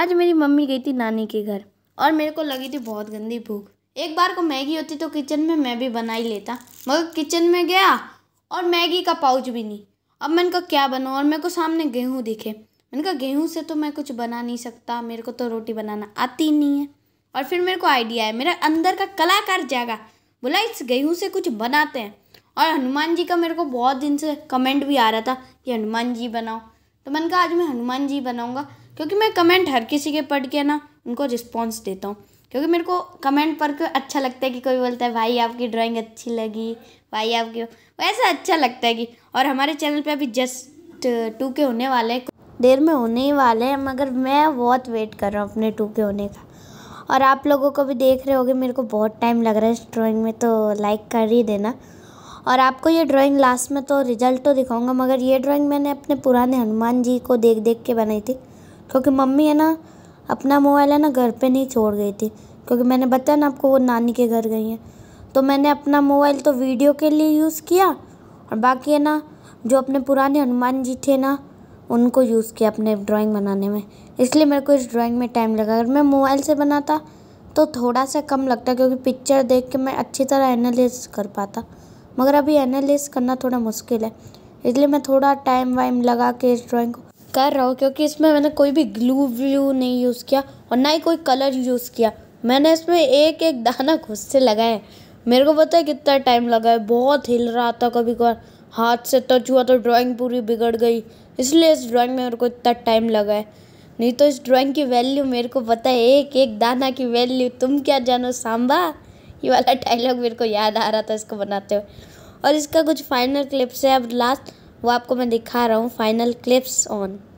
आज मेरी मम्मी गई थी नानी के घर और मेरे को लगी थी बहुत गंदी भूख एक बार को मैगी होती तो किचन में मैं भी बना ही लेता मगर किचन में गया और मैगी का पाउच भी नहीं अब मैंने कहा क्या बनाऊँ और मेरे को सामने गेहूँ दिखे मैंने कहा गेहूँ से तो मैं कुछ बना नहीं सकता मेरे को तो रोटी बनाना आती नहीं है और फिर मेरे को आइडिया है मेरा अंदर का कलाकार जागा बोला इस गेहूँ से कुछ बनाते हैं और हनुमान जी का मेरे को बहुत दिन से कमेंट भी आ रहा था कि हनुमान जी बनाओ तो मैंने कहा आज मैं हनुमान जी बनाऊँगा क्योंकि मैं कमेंट हर किसी के पढ़ के ना उनको रिस्पॉन्स देता हूँ क्योंकि मेरे को कमेंट पढ़ के अच्छा लगता है कि कोई बोलता है भाई आपकी ड्राइंग अच्छी लगी भाई आपकी वैसा अच्छा लगता है कि और हमारे चैनल पे अभी जस्ट टू के होने वाले हैं देर में होने ही वाले हैं मगर मैं बहुत वेट कर रहा हूँ अपने टू के होने का और आप लोगों को भी देख रहे होगे मेरे को बहुत टाइम लग रहा है इस ड्राइंग में तो लाइक कर ही देना और आपको ये ड्राइंग लास्ट में तो रिजल्ट तो दिखाऊंगा मगर ये ड्राइंग मैंने अपने पुराने हनुमान जी को देख देख के बनाई थी क्योंकि मम्मी है ना अपना मोबाइल है ना घर पे नहीं छोड़ गई थी क्योंकि मैंने बताया ना आपको वो नानी के घर गई हैं तो मैंने अपना मोबाइल तो वीडियो के लिए यूज़ किया और बाकी है ना जो अपने पुराने हनुमान जी थे ना उनको यूज़ किया अपने ड्राॅइंग बनाने में इसलिए मेरे को इस ड्राॅइंग में टाइम लगा अगर मैं मोबाइल से बनाता तो थोड़ा सा कम लगता क्योंकि पिक्चर देख के मैं अच्छी तरह एनालिस कर पाता मगर अभी एनालिस करना थोड़ा मुश्किल है इसलिए मैं थोड़ा टाइम वाइम लगा के इस ड्राइंग को कर रहा हूँ क्योंकि इसमें मैंने कोई भी ग्लू व्लू नहीं यूज़ किया और ना ही कोई कलर यूज़ किया मैंने इसमें एक एक दाना खुद से लगाया मेरे को पता है कितना टाइम लगा है बहुत हिल रहा था कभी कभार हाथ से टच हुआ तो ड्राइंग पूरी बिगड़ गई इसलिए इस ड्राइंग में मेरे को इतना टाइम लगा है नहीं तो इस ड्राइंग की वैल्यू मेरे को पता है एक एक दाना की वैल्यू तुम क्या जानो सांबा ये वाला डायलॉग मेरे को याद आ रहा था इसको बनाते हुए और इसका कुछ फाइनल क्लिप्स है अब लास्ट वो आपको मैं दिखा रहा हूँ फाइनल क्लिप्स ऑन